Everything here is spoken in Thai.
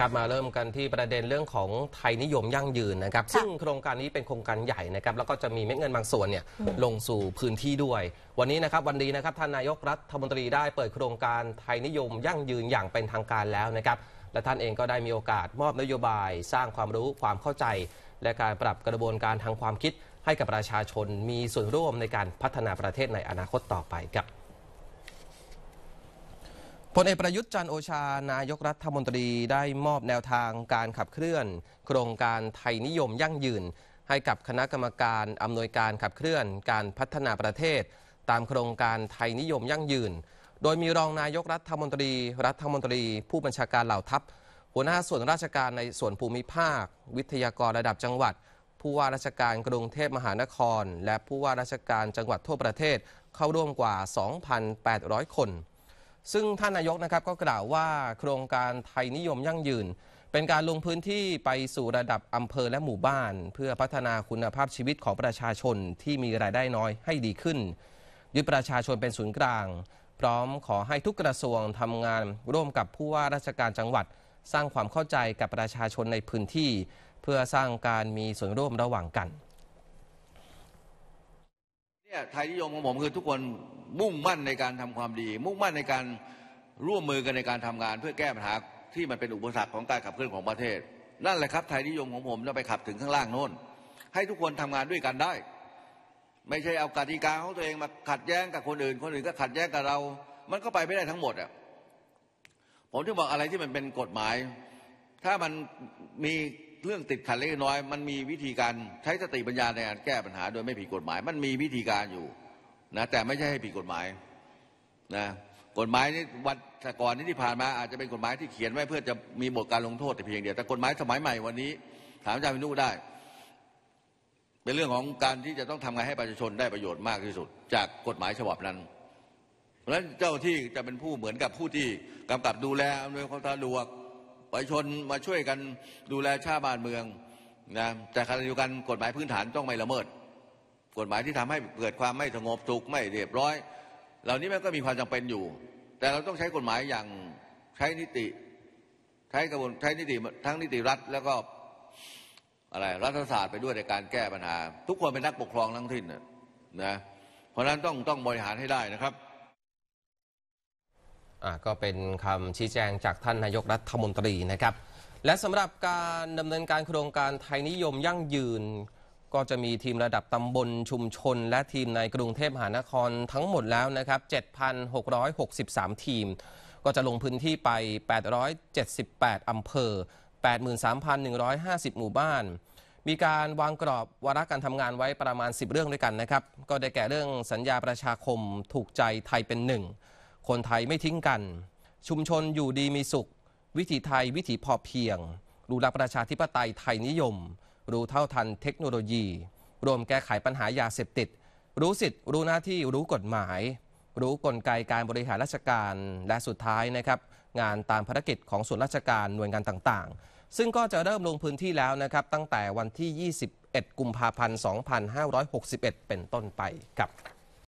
ครับมาเริ่มกันที่ประเด็นเรื่องของไทยนิยมยั่งยืนนะครับ ซึ่งโครงการนี้เป็นโครงการใหญ่นะครับ แล้วก็จะมีเม็ดเงินบางส่วนเนี่ยลงสู่พื้นที่ด้วย วันนี้นะครับวันดีนะครับท่านนายกรัฐมนตรีได้เปิดโครงการไทยนิยมยั่งยืนอย่างเป็นทางการแล้วนะครับ และท่านเองก็ได้มีโอกาสมอบนโยบายสร้างความรู้ความเข้าใจ และการปรับกระบวนการทางความคิด ให้กับประชาชนมีส่วนร่วมในการพัฒนาประเทศในอนาคตต่อไปครับพลเอกประยุทธ์จันโอชานายกรัฐมนตรีได้มอบแนวทางการขับเคลื่อน โครงการไทยนิยมยั่งยืน ให้กับคณะกรรมการอำนวยการขับเคลื่อนการพัฒนาประเทศ ตามโครงการไทยนิยมยั่งยืน โดยมีรองนายกรัฐมนตรีรัฐมนตรีผู้บัญชาการเหล่าทัพหัวหน้าส่วนราชการในส่วนภูมิภาค วิทยากรระดับจังหวัด ผู้ว่าราชการกรุงเทพมหานคร และผู้ว่าราชการจังหวัดทั่วประเทศเข้าร่วมกว่า 2,800 คนซึ่งท่านนายกนะครับก็กล่าวว่าโครงการไทยนิยมยั่งยืน เป็นการลงพื้นที่ไปสู่ระดับอำเภอและหมู่บ้าน เพื่อพัฒนาคุณภาพชีวิตของประชาชนที่มีรายได้น้อยให้ดีขึ้นยึดประชาชนเป็นศูนย์กลาง พร้อมขอให้ทุกกระทรวงทำงานร่วมกับผู้ว่าราชการจังหวัดสร้างความเข้าใจกับประชาชนในพื้นที่ เพื่อสร้างการมีส่วนร่วมระหว่างกันเนี่ยไทยนิยมของผมคือทุกคนมุ่งมั่นในการทำความดี มุ่งมั่นในการร่วมมือกันในการทำงาน เพื่อแก้ปัญหาที่มันเป็นอุปสรรคของการขับเคลื่อนของประเทศ นั่นแหละครับไทยนิยมของผมเราไปขับถึงข้างล่างโน้นให้ทุกคนทำงานด้วยกันได้ ไม่ใช่เอากติกาของตัวเองมาขัดแย้งกับคนอื่นคนอื่นก็ขัดแย้งกับเรา มันก็ไปไม่ได้ทั้งหมดอ่ะผมถึงบอกอะไรที่มันเป็นกฎหมาย ถ้ามันมีเรื่องติดขัดเล็กน้อย มันมีวิธีการใช้สติปัญญาในการแก้ปัญหา โดยไม่ผิดกฎหมาย มันมีวิธีการอยู่นะแต่ไม่ใช่ให้ผิดกฎหมายนะกฎหมายนี้วันก่อนนี้ที่ผ่านมา อาจจะเป็นกฎหมายที่เขียนไว้เพื่อจะมีบทการลงโทษแต่เพียงเดียวแต่กฎหมายสมัยใหม่วันนี้ถามอาจารย์วินุกได้ เป็นเรื่องของการที่จะต้องทำงานให้ประชาชนได้ประโยชน์มากที่สุด จากกฎหมายฉบับนั้น เพราะฉะนั้นเจ้าที่จะเป็นผู้เหมือนกับผู้ที่กำกับดูแลอำนวยความสะดวกประชาชนมาช่วยกันดูแลชาติบ้านเมืองนะแต่ขณะเดียวกันกฎหมายพื้นฐานต้องไม่ละเมิดกฎหมายที่ทำให้เกิดความไม่สงบสุขไม่เรียบร้อย เหล่านี้มันก็มีความจำเป็นอยู่ แต่เราต้องใช้กฎหมายอย่างใช้นิติใช้กระบวนใช้นิติทั้งนิติรัฐ แล้วก็อะไรรัฐศาสตร์ไปด้วยในการแก้ปัญหา ทุกคนเป็นนักปกครองทั้งทิ้นนะเพราะนั้นต้องต้องบริหารให้ได้นะครับอ่าก็เป็นคำชี้แจงจากท่านนายกรัฐมนตรีนะครับ และสำหรับการดำเนินการโครงการไทยนิยมยั่งยืนก็จะมีทีมระดับตำบลชุมชน และทีมในกรุงเทพมหานครทั้งหมดแล้วนะครับ 7,663 ทีม ก็จะลงพื้นที่ไป 878 อำเภอ 83,150 หมู่บ้าน มีการวางกรอบวาระการทำงานไว้ประมาณ 10 เรื่องด้วยกันนะครับ ก็ได้แก่เรื่องสัญญาประชาคมถูกใจไทยเป็นหนึ่ง คนไทยไม่ทิ้งกัน ชุมชนอยู่ดีมีสุข วิถีไทยวิถีพอเพียงรูรักประชาธิปไตยไทยนิยมรู้เท่าทันเทคโนโลยี รวมแก้ไขปัญหายาเสพติด รู้สิทธิ์ รู้หน้าที่รู้กฎหมาย รู้กลไกการบริหารราชการและสุดท้ายนะครับ งานตามภารกิจของส่วนราชการหน่วยงานต่างๆ ซึ่งก็จะเริ่มลงพื้นที่แล้วนะครับตั้งแต่วันที่ 21 กุมภาพันธ์ 2561 เป็นต้นไปครับ